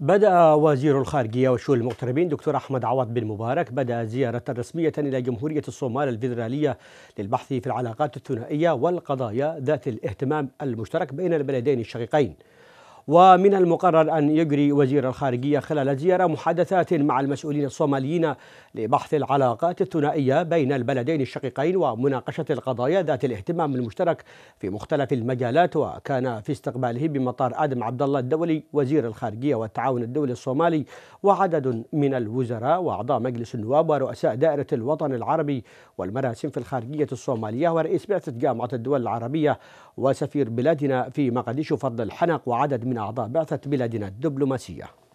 بدأ وزير الخارجية وشؤون المغتربين دكتور أحمد عوض بن مبارك بدأ زيارة رسمية إلى جمهورية الصومال الفيدرالية للبحث في العلاقات الثنائية والقضايا ذات الاهتمام المشترك بين البلدين الشقيقين ومن المقرر أن يجري وزير الخارجية خلال زيارة محادثات مع المسؤولين الصوماليين لبحث العلاقات الثنائية بين البلدين الشقيقين ومناقشة القضايا ذات الاهتمام المشترك في مختلف المجالات وكان في استقباله بمطار آدم عبد الله الدولي وزير الخارجية والتعاون الدولي الصومالي وعدد من الوزراء وأعضاء مجلس النواب ورؤساء دائرة الوطن العربي والمراسم في الخارجية الصومالية ورئيس بعثة جامعة الدول العربية وسفير بلادنا في مقديشو فضل الحنق وعدد من أعضاء بعثة بلادنا الدبلوماسية